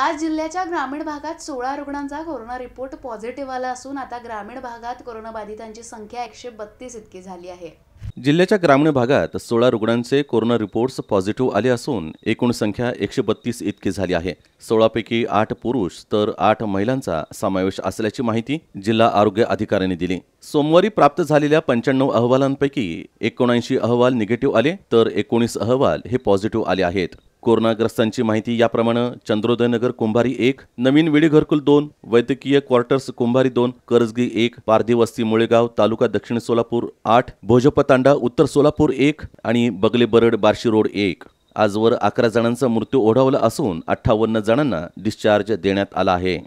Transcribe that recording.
आज जिल्ह्याच्या ग्रामीण भागात सोळा रुग्णांचा कोरोना रिपोर्ट पॉझिटिव्ह आला असून आता ग्रामीण भागात कोरोनाबाधितांची संख्या एकशे बत्तीस इतकी झाली आहे जिल्ह्याच्या ग्रामीण भागात सोळा रुग्णांचे कोरोना रिपोर्ट्स पॉझिटिव्ह आले असून एकूण संख्या एकशे बत्तीस इतकी झाली आहे सोळापैकी आठ पुरुष तर आठ महिलांचा समावेश असल्याची माहिती जिल्हा आरोग्य अधिकाऱ्यांनी दिली सोमवारी प्राप्त झालेल्या पंच्याण्णव अहवालांपैकी एकोणऐंशी अहवाल निगेटिव्ह आले तर एकोणीस अहवाल हे पॉझिटिव्ह आले आहेत कोरोनाग्रस्तांची माहिती याप्रमाणे चंद्रोदयनगर कुंभारी एक नवीन विडी घरकुल दोन वैद्यकीय क्वार्टर्स कुंभारी दोन करजगी एक पारधी वस्ती मुळेगाव तालुका दक्षिण सोलापूर आठ भोजपतांडा उत्तर सोलापूर एक आणि बगले बरड बार्शी रोड एक आजवर अकरा जणांचा मृत्यू ओढावला असून अठ्ठावन्न जणांना डिस्चार्ज देण्यात आला आहे